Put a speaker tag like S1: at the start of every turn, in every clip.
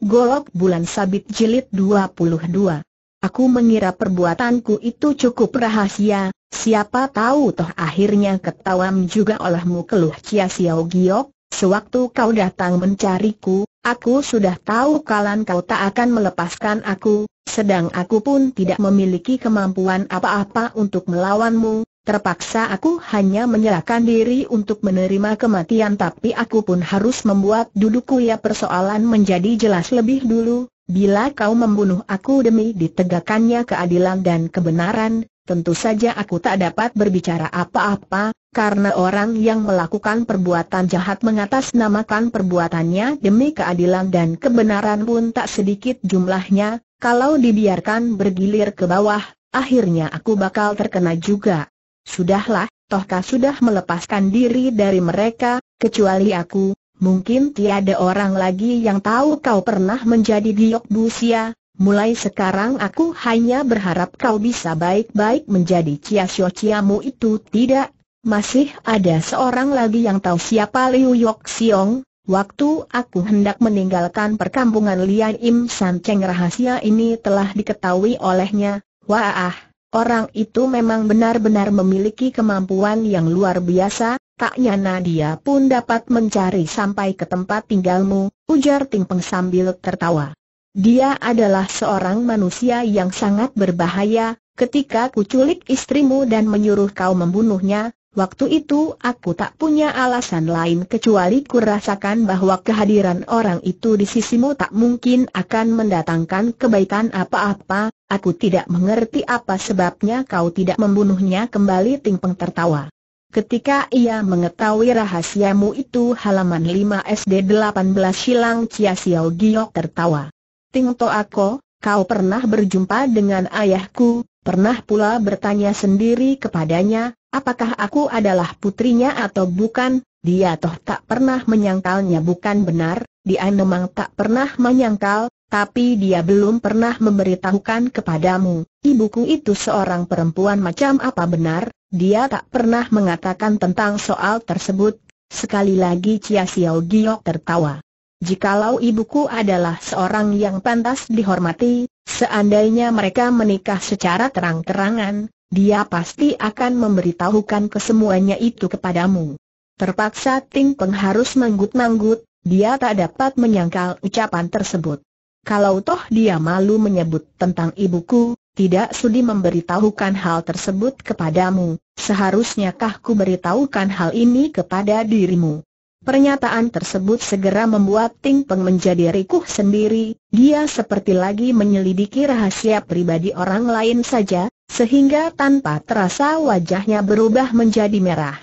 S1: Golok Bulan Sabit Jilid 22. Aku mengira perbuatanku itu cukup rahasia, siapa tahu toh akhirnya ketawam juga olehmu keluh Cia siau Giok, sewaktu kau datang mencariku, aku sudah tahu kalan kau tak akan melepaskan aku, sedang aku pun tidak memiliki kemampuan apa-apa untuk melawanmu, Terpaksa aku hanya menyerahkan diri untuk menerima kematian tapi aku pun harus membuat dulu ya persoalan menjadi jelas lebih dulu, bila kau membunuh aku demi ditegakkannya keadilan dan kebenaran, tentu saja aku tak dapat berbicara apa-apa, karena orang yang melakukan perbuatan jahat mengatasnamakan perbuatannya demi keadilan dan kebenaran pun tak sedikit jumlahnya, kalau dibiarkan bergilir ke bawah, akhirnya aku bakal terkena juga. Sudahlah, Tohka sudah melepaskan diri dari mereka, kecuali aku, mungkin tiada orang lagi yang tahu kau pernah menjadi Giok Busia, mulai sekarang aku hanya berharap kau bisa baik-baik menjadi Cia Xiao Ciamu itu tidak. Masih ada seorang lagi yang tahu siapa Liu Yok Siong, Waktu aku hendak meninggalkan perkampungan Lian Im San Cheng rahasia ini telah diketahui olehnya, wah ah, Orang itu memang benar-benar memiliki kemampuan yang luar biasa, tak nyana dia pun dapat mencari sampai ke tempat tinggalmu, ujar Ting Peng sambil tertawa. Dia adalah seorang manusia yang sangat berbahaya, ketika kuculik istrimu dan menyuruh kau membunuhnya, waktu itu aku tak punya alasan lain kecuali kurasakan bahwa kehadiran orang itu di sisimu tak mungkin akan mendatangkan kebaikan apa-apa, Aku tidak mengerti apa sebabnya kau tidak membunuhnya kembali Ting Peng tertawa. Ketika ia mengetahui rahasiamu itu halaman 5 SD 18 silang Chia Xiao Giok tertawa. Ting To Ako, kau pernah berjumpa dengan ayahku, pernah pula bertanya sendiri kepadanya, apakah aku adalah putrinya atau bukan, dia toh tak pernah menyangkalnya bukan benar, dia memang tak pernah menyangkal, tapi dia belum pernah memberitahukan kepadamu, ibuku itu seorang perempuan macam apa benar, dia tak pernah mengatakan tentang soal tersebut. Sekali lagi Chia Xiao Giok tertawa. Jikalau ibuku adalah seorang yang pantas dihormati, seandainya mereka menikah secara terang-terangan, dia pasti akan memberitahukan kesemuanya itu kepadamu. Terpaksa Ting Peng harus manggut-manggut, dia tak dapat menyangkal ucapan tersebut kalau toh dia malu menyebut tentang ibuku, tidak sudi memberitahukan hal tersebut kepadamu, seharusnya kah ku beritahukan hal ini kepada dirimu. Pernyataan tersebut segera membuat Ting Peng menjadi rikuh sendiri, dia seperti lagi menyelidiki rahasia pribadi orang lain saja, sehingga tanpa terasa wajahnya berubah menjadi merah.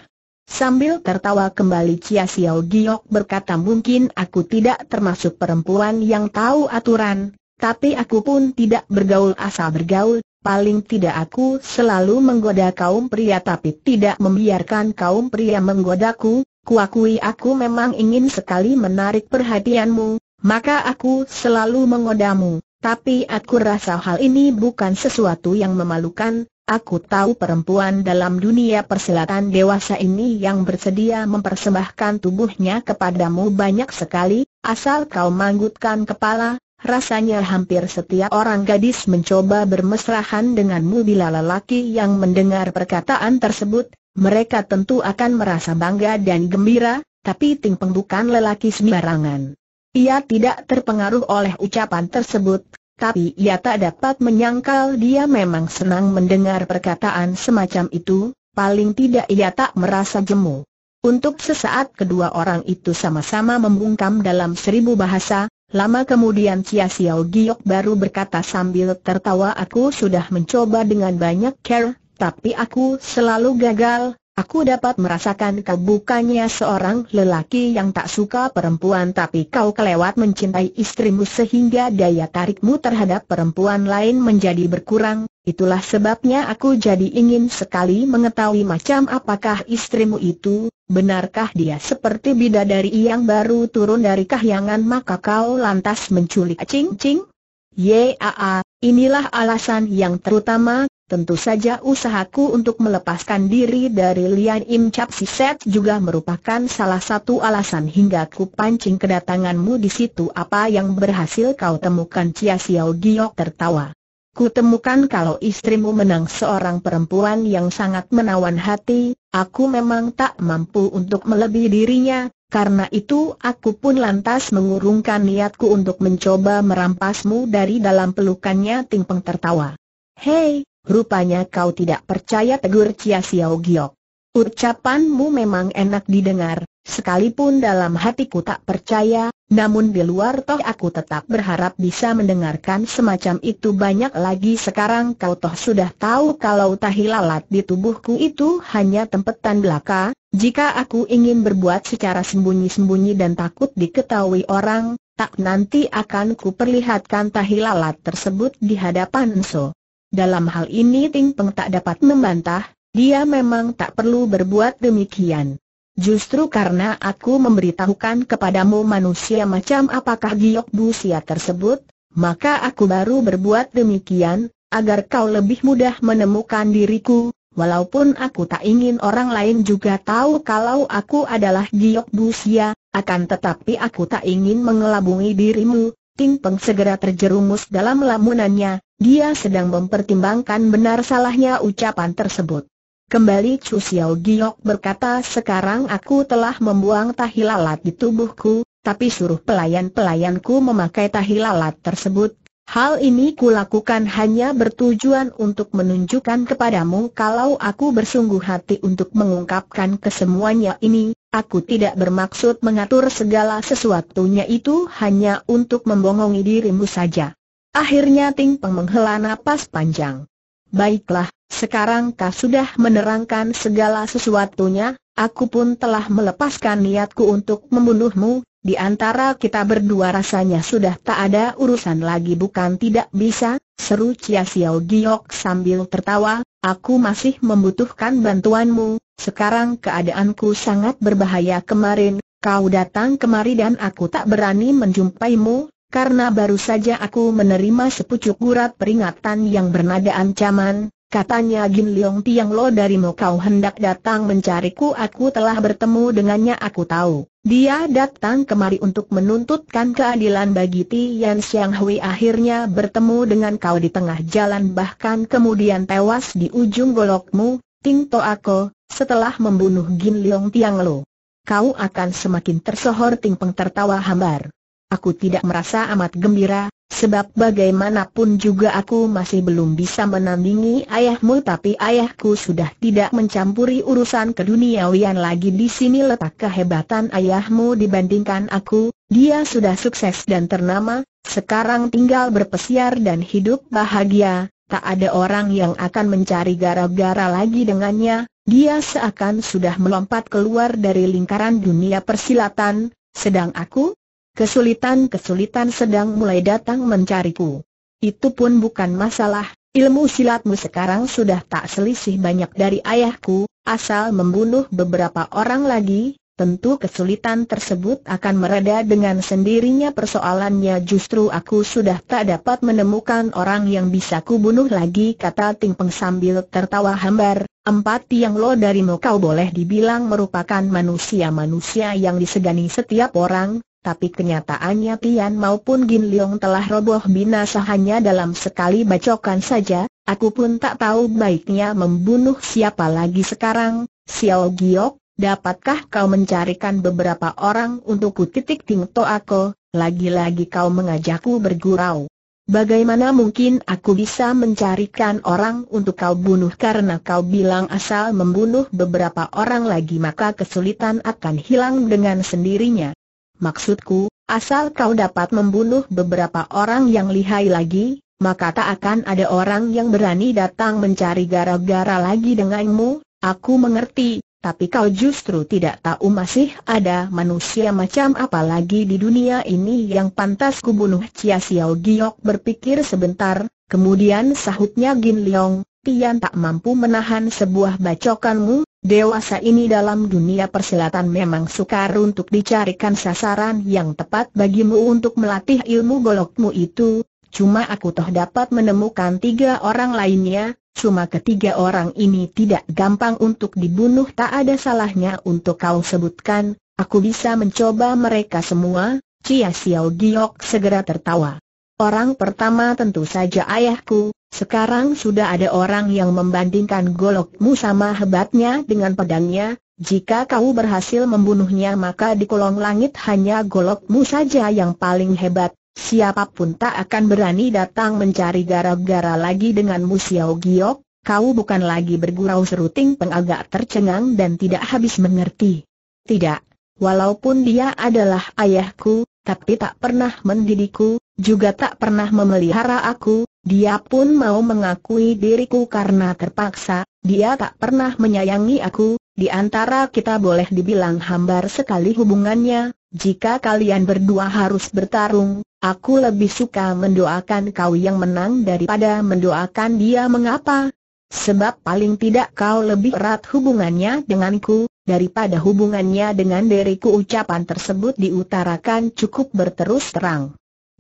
S1: Sambil tertawa kembali Chia Xiao Giok berkata mungkin aku tidak termasuk perempuan yang tahu aturan, tapi aku pun tidak bergaul asal bergaul, paling tidak aku selalu menggoda kaum pria tapi tidak membiarkan kaum pria menggodaku, kuakui aku memang ingin sekali menarik perhatianmu, maka aku selalu menggodamu, tapi aku rasa hal ini bukan sesuatu yang memalukan, Aku tahu perempuan dalam dunia persilatan dewasa ini yang bersedia mempersembahkan tubuhnya kepadamu banyak sekali, asal kau manggutkan kepala, rasanya hampir setiap orang gadis mencoba bermesrahan denganmu bila lelaki yang mendengar perkataan tersebut, mereka tentu akan merasa bangga dan gembira, tapi Ting Peng bukan lelaki sembarangan. Ia tidak terpengaruh oleh ucapan tersebut, tapi ia tak dapat menyangkal dia memang senang mendengar perkataan semacam itu, paling tidak ia tak merasa jemu. Untuk sesaat kedua orang itu sama-sama membungkam dalam seribu bahasa, Lama kemudian Cia Xiao Giok baru berkata sambil tertawa aku sudah mencoba dengan banyak care, tapi aku selalu gagal, Aku dapat merasakan kau bukannya seorang lelaki yang tak suka perempuan tapi kau kelewat mencintai istrimu sehingga daya tarikmu terhadap perempuan lain menjadi berkurang, itulah sebabnya aku jadi ingin sekali mengetahui macam apakah istrimu itu, benarkah dia seperti bidadari yang baru turun dari kahyangan maka kau lantas menculik cing-cing? Yaa, inilah alasan yang terutama, Tentu saja usahaku untuk melepaskan diri dari Lian Im Chap Set juga merupakan salah satu alasan hingga ku pancing kedatanganmu di situ apa yang berhasil kau temukan Cia Xiao Giok tertawa. Ku temukan kalau istrimu menang seorang perempuan yang sangat menawan hati, aku memang tak mampu untuk melebihi dirinya, karena itu aku pun lantas mengurungkan niatku untuk mencoba merampasmu dari dalam pelukannya Ting Peng tertawa. Hei, Rupanya kau tidak percaya tegur Cia Xiao Giok. Ucapanmu memang enak didengar, sekalipun dalam hatiku tak percaya, namun di luar toh aku tetap berharap bisa mendengarkan semacam itu banyak lagi sekarang kau toh sudah tahu kalau tahilalat di tubuhku itu hanya tempetan belaka, jika aku ingin berbuat secara sembunyi-sembunyi dan takut diketahui orang, tak nanti akan kuperlihatkan tahi lalat tersebut di hadapan So. Dalam hal ini Ting Peng tak dapat membantah, dia memang tak perlu berbuat demikian. Justru karena aku memberitahukan kepadamu manusia macam apakah giok busia tersebut, maka aku baru berbuat demikian, agar kau lebih mudah menemukan diriku, Walaupun aku tak ingin orang lain juga tahu kalau aku adalah Giok Busia, akan tetapi aku tak ingin mengelabungi dirimu, Ting Peng segera terjerumus dalam lamunannya, dia sedang mempertimbangkan benar salahnya ucapan tersebut. Kembali Chu Xiao Giok berkata sekarang aku telah membuang tahi lalat di tubuhku, tapi suruh pelayan-pelayanku memakai tahi lalat tersebut. Hal ini kulakukan hanya bertujuan untuk menunjukkan kepadamu kalau aku bersungguh hati untuk mengungkapkan kesemuanya ini, Aku tidak bermaksud mengatur segala sesuatunya itu hanya untuk membongongi dirimu saja. Akhirnya Ting Peng menghela napas panjang. Baiklah, sekarang kau sudah menerangkan segala sesuatunya, aku pun telah melepaskan niatku untuk membunuhmu, di antara kita berdua rasanya sudah tak ada urusan lagi bukan tidak bisa, seru Chia Xiao Giok sambil tertawa, aku masih membutuhkan bantuanmu, sekarang keadaanku sangat berbahaya kemarin, kau datang kemari dan aku tak berani menjumpaimu, karena baru saja aku menerima sepucuk gurat peringatan yang bernada ancaman, katanya Gin Leong Tiang Lo darimu kau hendak datang mencariku aku telah bertemu dengannya aku tahu. Dia datang kemari untuk menuntutkan keadilan bagi Tian Xiang Hui akhirnya bertemu dengan kau di tengah jalan bahkan kemudian tewas di ujung golokmu, Ting To Ako, setelah membunuh Gin Leong Tiang Lo, kau akan semakin tersohor Ting Peng tertawa hambar. Aku tidak merasa amat gembira, sebab bagaimanapun juga aku masih belum bisa menandingi ayahmu tapi ayahku sudah tidak mencampuri urusan keduniawian lagi di sini letak kehebatan ayahmu dibandingkan aku, dia sudah sukses dan ternama, sekarang tinggal berpesiar dan hidup bahagia, tak ada orang yang akan mencari gara-gara lagi dengannya, dia seakan sudah melompat keluar dari lingkaran dunia persilatan, sedang aku? Kesulitan-kesulitan sedang mulai datang mencariku. Itu pun bukan masalah, ilmu silatmu sekarang sudah tak selisih banyak dari ayahku, asal membunuh beberapa orang lagi, Tentu kesulitan tersebut akan mereda dengan sendirinya persoalannya justru aku sudah tak dapat menemukan orang yang bisa kubunuh lagi kata Ting Peng sambil tertawa hambar. Empat tiang lo darimu kau boleh dibilang merupakan manusia-manusia yang disegani setiap orang, tapi kenyataannya Tian maupun Gin Leong telah roboh binasa hanya dalam sekali bacokan saja, aku pun tak tahu baiknya membunuh siapa lagi sekarang, Xiao Giok, Dapatkah kau mencarikan beberapa orang untukku titik tingto aku, lagi-lagi kau mengajakku bergurau. Bagaimana mungkin aku bisa mencarikan orang untuk kau bunuh karena kau bilang asal membunuh beberapa orang lagi maka kesulitan akan hilang dengan sendirinya. Maksudku, asal kau dapat membunuh beberapa orang yang lihai lagi, maka tak akan ada orang yang berani datang mencari gara-gara lagi denganmu, aku mengerti, tapi kau justru tidak tahu masih ada manusia macam apa lagi di dunia ini yang pantas kubunuh Chia Xiao Giok berpikir sebentar, kemudian sahutnya Gin Leong, Tian tak mampu menahan sebuah bacokanmu, dewasa ini dalam dunia persilatan memang sukar untuk dicarikan sasaran yang tepat bagimu untuk melatih ilmu golokmu itu, cuma aku toh dapat menemukan tiga orang lainnya, cuma ketiga orang ini tidak gampang untuk dibunuh tak ada salahnya untuk kau sebutkan, aku bisa mencoba mereka semua, Cia Xiao Giok segera tertawa. Orang pertama tentu saja ayahku, sekarang sudah ada orang yang membandingkan golokmu sama hebatnya dengan pedangnya, jika kau berhasil membunuhnya maka di kolong langit hanya golokmu saja yang paling hebat, siapapun tak akan berani datang mencari gara-gara lagi dengan Musiao Giok, kau bukan lagi bergurau seru Ting tercengang dan tidak habis mengerti. Tidak, walaupun dia adalah ayahku, tapi tak pernah mendidikku, juga tak pernah memelihara aku, dia pun mau mengakui diriku karena terpaksa, dia tak pernah menyayangi aku, di antara kita boleh dibilang hambar sekali hubungannya, jika kalian berdua harus bertarung, aku lebih suka mendoakan kau yang menang daripada mendoakan dia mengapa? Sebab paling tidak kau lebih erat hubungannya denganku, daripada hubungannya dengan diriku ucapan tersebut diutarakan cukup berterus terang.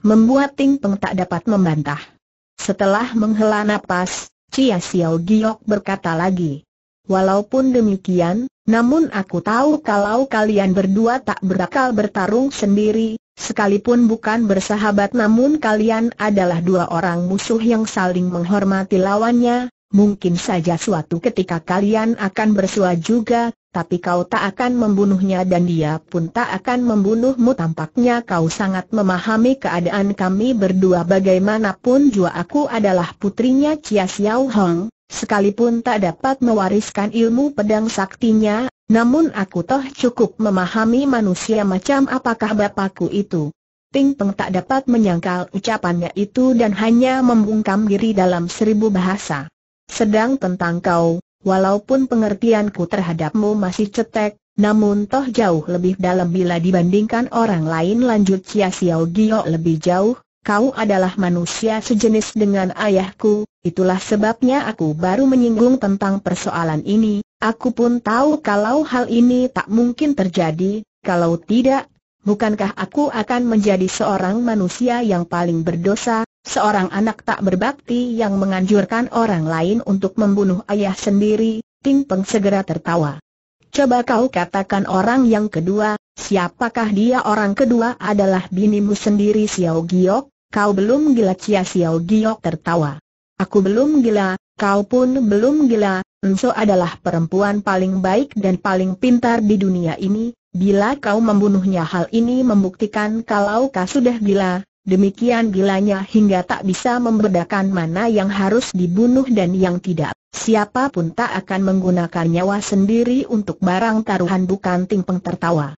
S1: Membuat Ting Peng tak dapat membantah. Setelah menghela nafas, Cia Xiao Giok berkata lagi. Walaupun demikian, namun aku tahu kalau kalian berdua tak berakal bertarung sendiri, sekalipun bukan bersahabat namun kalian adalah dua orang musuh yang saling menghormati lawannya, mungkin saja suatu ketika kalian akan bersua juga, tapi kau tak akan membunuhnya dan dia pun tak akan membunuhmu tampaknya kau sangat memahami keadaan kami berdua bagaimanapun juga aku adalah putrinya Chia Xiao Hong Sekalipun tak dapat mewariskan ilmu pedang saktinya, namun aku toh cukup memahami manusia macam apakah bapakku itu. Ting Peng tak dapat menyangkal ucapannya itu dan hanya membungkam diri dalam seribu bahasa. Sedang tentang kau, walaupun pengertianku terhadapmu masih cetek, namun toh jauh lebih dalam bila dibandingkan orang lain lanjut Sia Xiao Gio lebih jauh, kau adalah manusia sejenis dengan ayahku, itulah sebabnya aku baru menyinggung tentang persoalan ini, aku pun tahu kalau hal ini tak mungkin terjadi, kalau tidak, bukankah aku akan menjadi seorang manusia yang paling berdosa, seorang anak tak berbakti yang menganjurkan orang lain untuk membunuh ayah sendiri, Ting Peng segera tertawa. Coba kau katakan orang yang kedua, siapakah dia orang kedua adalah binimu sendiri Xiao Giok, kau belum gila Cia Xiao Giok tertawa. Aku belum gila, kau pun belum gila, Enso adalah perempuan paling baik dan paling pintar di dunia ini, bila kau membunuhnya hal ini membuktikan kalau kau sudah gila, demikian gilanya hingga tak bisa membedakan mana yang harus dibunuh dan yang tidak. Siapapun tak akan menggunakan nyawa sendiri untuk barang taruhan bukan ting tertawa.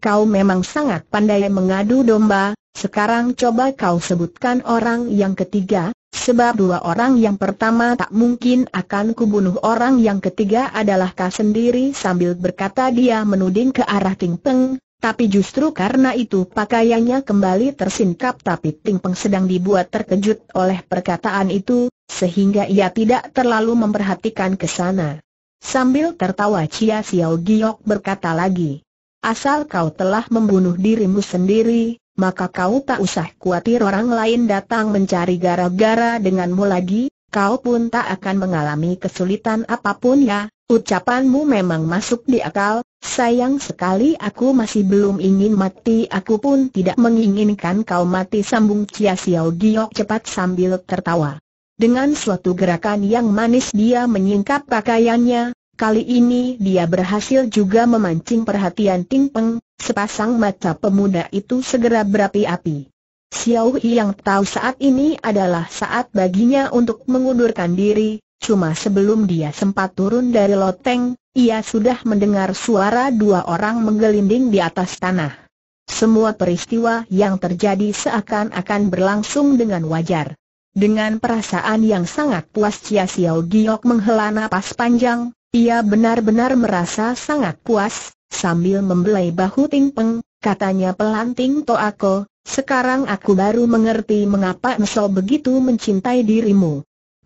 S1: Kau memang sangat pandai mengadu domba, sekarang coba kau sebutkan orang yang ketiga, sebab dua orang yang pertama tak mungkin akan kubunuh orang yang ketiga adalah kau sendiri sambil berkata dia menuding ke arah Ting Peng, tapi justru karena itu pakaiannya kembali tersingkap tapi Ting Peng sedang dibuat terkejut oleh perkataan itu, sehingga ia tidak terlalu memperhatikan ke sana. Sambil tertawa Chia Xiao Giok berkata lagi, Asal kau telah membunuh dirimu sendiri, maka kau tak usah khawatir orang lain datang mencari gara-gara denganmu lagi, kau pun tak akan mengalami kesulitan apapun ya, ucapanmu memang masuk di akal, sayang sekali aku masih belum ingin mati aku pun tidak menginginkan kau mati sambung Cia Xiao Giok cepat sambil tertawa. Dengan suatu gerakan yang manis dia menyingkap pakaiannya, Kali ini dia berhasil juga memancing perhatian Ting Peng, sepasang mata pemuda itu segera berapi-api. Xiao yang tahu saat ini adalah saat baginya untuk mengundurkan diri, cuma sebelum dia sempat turun dari loteng, ia sudah mendengar suara dua orang menggelinding di atas tanah. Semua peristiwa yang terjadi seakan-akan berlangsung dengan wajar. Dengan perasaan yang sangat puas Chia Xiao Giok menghela napas panjang, ia benar-benar merasa sangat puas, sambil membelai bahu Ting Peng, katanya pelan Ting Toako, sekarang aku baru mengerti mengapa mesol begitu mencintai dirimu.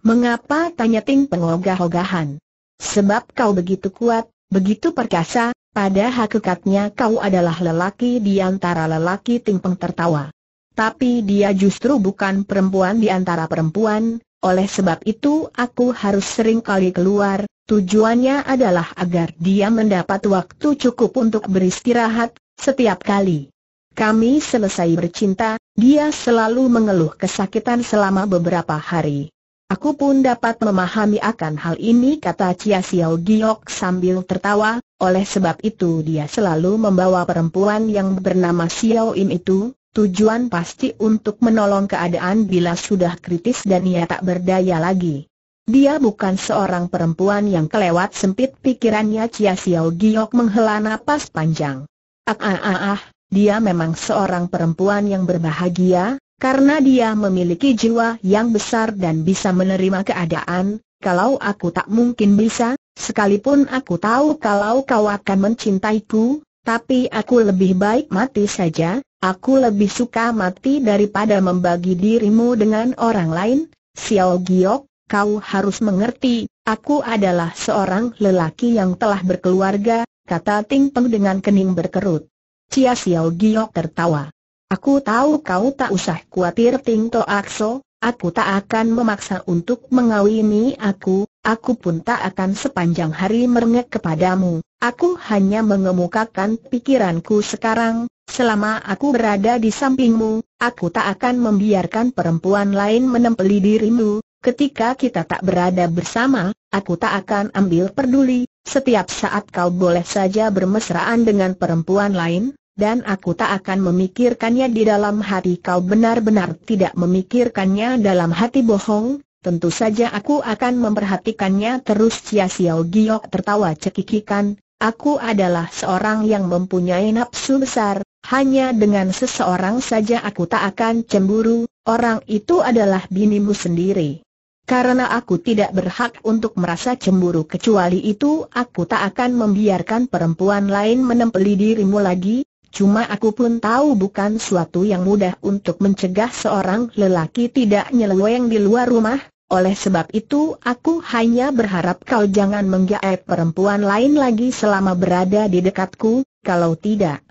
S1: Mengapa tanya Ting pengogah-ogahan? Sebab kau begitu kuat, begitu perkasa, pada hakikatnya kau adalah lelaki di antara lelaki Ting Peng tertawa. Tapi dia justru bukan perempuan di antara perempuan, oleh sebab itu aku harus sering kali keluar, tujuannya adalah agar dia mendapat waktu cukup untuk beristirahat, setiap kali kami selesai bercinta, dia selalu mengeluh kesakitan selama beberapa hari. Aku pun dapat memahami akan hal ini kata Chia Xiao Giok sambil tertawa, oleh sebab itu dia selalu membawa perempuan yang bernama Xiao Im itu, tujuan pasti untuk menolong keadaan bila sudah kritis dan ia tak berdaya lagi. Dia bukan seorang perempuan yang kelewat sempit pikirannya Chia Xiao Giok menghela napas panjang. Ah ah ah ah, dia memang seorang perempuan yang berbahagia, karena dia memiliki jiwa yang besar dan bisa menerima keadaan, kalau aku tak mungkin bisa, sekalipun aku tahu kalau kau akan mencintaiku, tapi aku lebih baik mati saja, aku lebih suka mati daripada membagi dirimu dengan orang lain, Xiao Giok, kau harus mengerti, aku adalah seorang lelaki yang telah berkeluarga, kata Ting Peng dengan kening berkerut. Cia Xiao Giok tertawa. Aku tahu kau tak usah khawatir Ting To Akso, aku tak akan memaksa untuk mengawini aku, aku pun tak akan sepanjang hari merengek kepadamu. Aku hanya mengemukakan pikiranku sekarang, selama aku berada di sampingmu, aku tak akan membiarkan perempuan lain menempeli dirimu. Ketika kita tak berada bersama, aku tak akan ambil peduli, setiap saat kau boleh saja bermesraan dengan perempuan lain, dan aku tak akan memikirkannya di dalam hati kau benar-benar tidak memikirkannya dalam hati bohong, tentu saja aku akan memperhatikannya terus Cia Xiao Giok tertawa cekikikan, aku adalah seorang yang mempunyai nafsu besar, hanya dengan seseorang saja aku tak akan cemburu, orang itu adalah binimu sendiri. Karena aku tidak berhak untuk merasa cemburu kecuali itu aku tak akan membiarkan perempuan lain menempeli dirimu lagi, Cuma aku pun tahu bukan suatu yang mudah untuk mencegah seorang lelaki tidak nyeleweng di luar rumah, oleh sebab itu aku hanya berharap kau jangan menggaet perempuan lain lagi selama berada di dekatku, kalau tidak.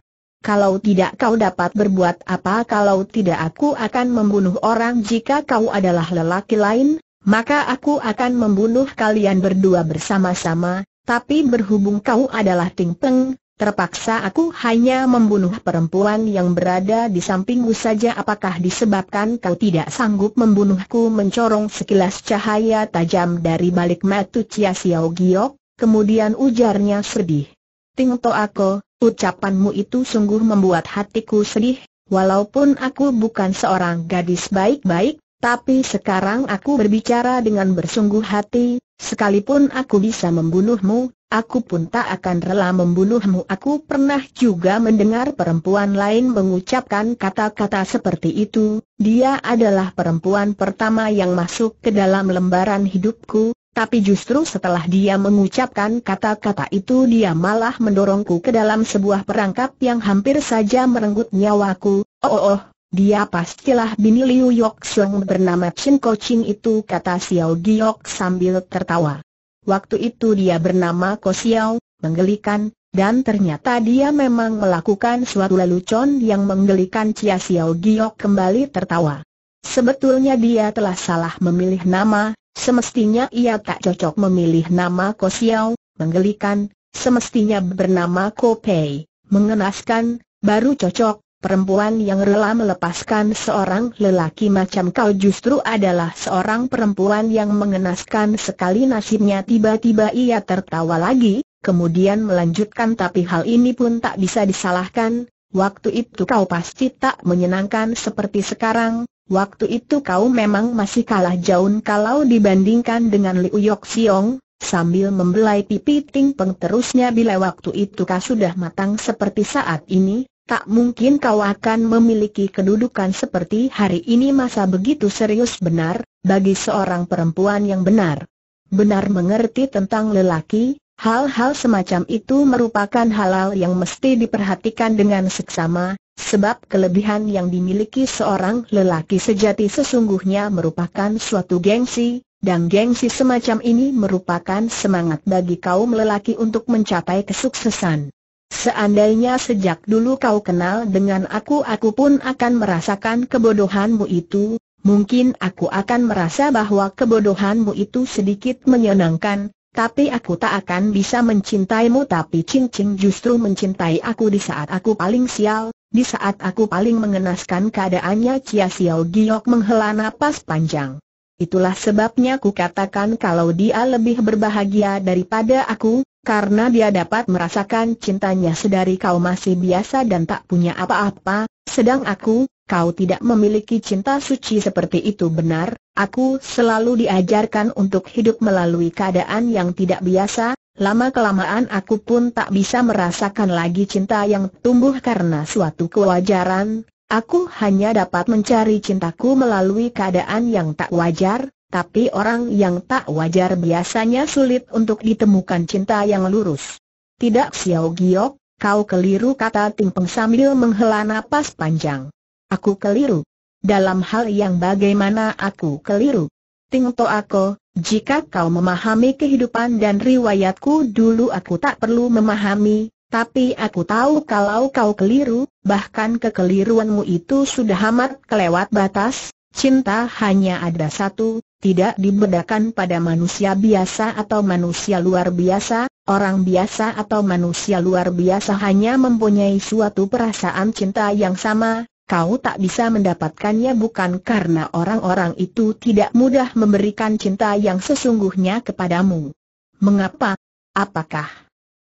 S1: Kalau tidak kau dapat berbuat apa kalau tidak aku akan membunuh orang jika kau adalah lelaki lain, maka aku akan membunuh kalian berdua bersama-sama, tapi berhubung kau adalah Ting Peng, Terpaksa aku hanya membunuh perempuan yang berada di sampingku saja apakah disebabkan kau tidak sanggup membunuhku mencorong sekilas cahaya tajam dari balik mata Cia Xiao Giok, kemudian ujarnya sedih. Ting to aku, ucapanmu itu sungguh membuat hatiku sedih, walaupun aku bukan seorang gadis baik-baik, tapi sekarang aku berbicara dengan bersungguh hati, sekalipun aku bisa membunuhmu, Aku pun tak akan rela membunuhmu. Aku pernah juga mendengar perempuan lain mengucapkan kata-kata seperti itu. Dia adalah perempuan pertama yang masuk ke dalam lembaran hidupku, tapi justru setelah dia mengucapkan kata-kata itu dia malah mendorongku ke dalam sebuah perangkap yang hampir saja merenggut nyawaku. Oh, oh, oh dia pastilah bini Liu Yok Sung bernama Chen Ko itu kata Xiao Giok sambil tertawa. Waktu itu dia bernama Kosiao, menggelikan, dan ternyata dia memang melakukan suatu lelucon yang menggelikan Chia Xiao Giok kembali tertawa. Sebetulnya dia telah salah memilih nama, semestinya ia tak cocok memilih nama Kosiao, menggelikan, semestinya bernama Kopei, mengenaskan, baru cocok, Perempuan yang rela melepaskan seorang lelaki macam kau justru adalah seorang perempuan yang mengenaskan sekali nasibnya tiba-tiba ia tertawa lagi, kemudian melanjutkan tapi hal ini pun tak bisa disalahkan, waktu itu kau pasti tak menyenangkan seperti sekarang, waktu itu kau memang masih kalah jauh kalau dibandingkan dengan Liu Yok Siong, Sambil membelai pipi Ting Peng terusnya bila waktu itu kau sudah matang seperti saat ini, Tak mungkin kau akan memiliki kedudukan seperti hari ini masa begitu serius benar, bagi seorang perempuan yang benar. Benar mengerti tentang lelaki, hal-hal semacam itu merupakan halal yang mesti diperhatikan dengan seksama, sebab kelebihan yang dimiliki seorang lelaki sejati sesungguhnya merupakan suatu gengsi, dan gengsi semacam ini merupakan semangat bagi kaum lelaki untuk mencapai kesuksesan. Seandainya sejak dulu kau kenal dengan aku aku pun akan merasakan kebodohanmu itu, mungkin aku akan merasa bahwa kebodohanmu itu sedikit menyenangkan, tapi aku tak akan bisa mencintaimu tapi cincin justru mencintai aku di saat aku paling sial, di saat aku paling mengenaskan keadaannya Cia Xiao Giok menghela napas panjang. Itulah sebabnya ku katakan kalau dia lebih berbahagia daripada aku, karena dia dapat merasakan cintanya sedari kau masih biasa dan tak punya apa-apa, sedang aku, kau tidak memiliki cinta suci seperti itu benar, aku selalu diajarkan untuk hidup melalui keadaan yang tidak biasa, lama-kelamaan aku pun tak bisa merasakan lagi cinta yang tumbuh karena suatu kewajaran, aku hanya dapat mencari cintaku melalui keadaan yang tak wajar, tapi orang yang tak wajar biasanya sulit untuk ditemukan cinta yang lurus. Tidak Xiao Giok, kau keliru kata Ting Peng sambil menghela napas panjang. Aku keliru. Dalam hal yang bagaimana aku keliru? Ting To Ako, jika kau memahami kehidupan dan riwayatku dulu aku tak perlu memahami, tapi aku tahu kalau kau keliru, bahkan kekeliruanmu itu sudah amat kelewat batas, cinta hanya ada satu, tidak dibedakan pada manusia biasa atau manusia luar biasa, orang biasa atau manusia luar biasa hanya mempunyai suatu perasaan cinta yang sama, kau tak bisa mendapatkannya bukan karena orang-orang itu tidak mudah memberikan cinta yang sesungguhnya kepadamu. Mengapa? Apakah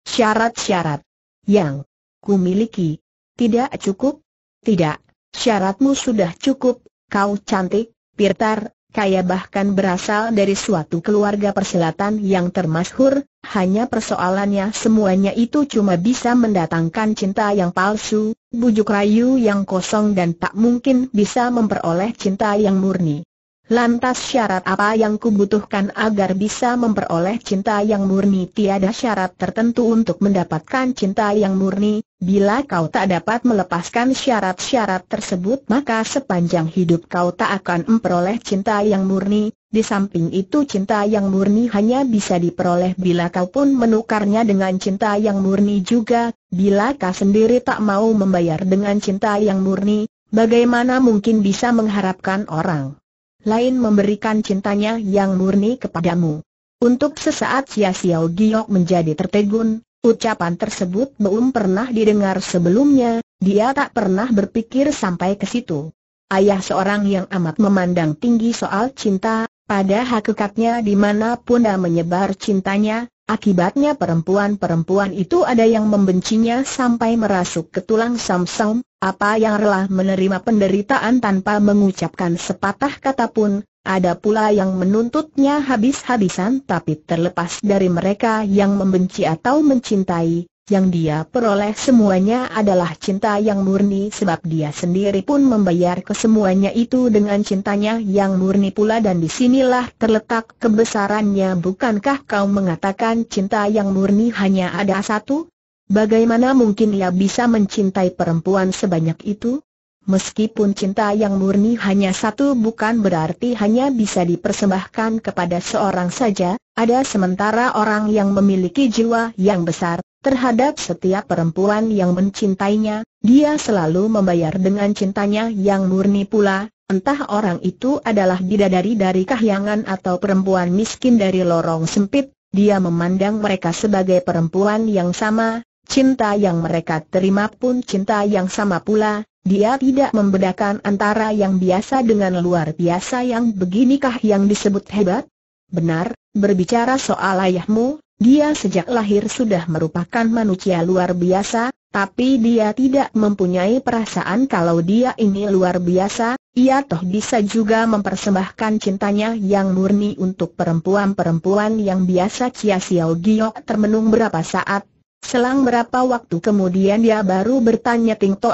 S1: syarat-syarat yang kumiliki tidak cukup? Tidak, syaratmu sudah cukup, kau cantik, pintar, kaya bahkan berasal dari suatu keluarga persilatan yang termasyhur, hanya persoalannya semuanya itu cuma bisa mendatangkan cinta yang palsu, bujuk rayu yang kosong dan tak mungkin bisa memperoleh cinta yang murni. Lantas syarat apa yang kubutuhkan agar bisa memperoleh cinta yang murni? Tiada syarat tertentu untuk mendapatkan cinta yang murni. Bila kau tak dapat melepaskan syarat-syarat tersebut, maka sepanjang hidup kau tak akan memperoleh cinta yang murni. Di samping itu, cinta yang murni hanya bisa diperoleh bila kau pun menukarnya dengan cinta yang murni juga. Bila kau sendiri tak mau membayar dengan cinta yang murni, bagaimana mungkin bisa mengharapkan orang? lain memberikan cintanya yang murni kepadamu. Untuk sesaat Sia Xiao Giok menjadi tertegun, ucapan tersebut belum pernah didengar sebelumnya, dia tak pernah berpikir sampai ke situ. Ayah seorang yang amat memandang tinggi soal cinta, pada hakikatnya dimanapun dia menyebar cintanya, Akibatnya perempuan-perempuan itu ada yang membencinya sampai merasuk ke tulang samsam, apa yang rela menerima penderitaan tanpa mengucapkan sepatah kata pun, ada pula yang menuntutnya habis-habisan tapi terlepas dari mereka yang membenci atau mencintai, yang dia peroleh semuanya adalah cinta yang murni sebab dia sendiri pun membayar kesemuanya itu dengan cintanya yang murni pula dan disinilah terletak kebesarannya bukankah kau mengatakan cinta yang murni hanya ada satu? Bagaimana mungkin ia bisa mencintai perempuan sebanyak itu? Meskipun cinta yang murni hanya satu bukan berarti hanya bisa dipersembahkan kepada seorang saja, ada sementara orang yang memiliki jiwa yang besar, Terhadap setiap perempuan yang mencintainya, dia selalu membayar dengan cintanya yang murni pula, entah orang itu adalah bidadari dari kahyangan atau perempuan miskin dari lorong sempit, dia memandang mereka sebagai perempuan yang sama, cinta yang mereka terima pun cinta yang sama pula, dia tidak membedakan antara yang biasa dengan luar biasa yang beginikah yang disebut hebat? Benar, berbicara soal ayahmu, dia sejak lahir sudah merupakan manusia luar biasa, tapi dia tidak mempunyai perasaan kalau dia ini luar biasa, ia toh bisa juga mempersembahkan cintanya yang murni untuk perempuan-perempuan yang biasa Cia Xiao Giok termenung berapa saat. Selang berapa waktu kemudian dia baru bertanya Ting To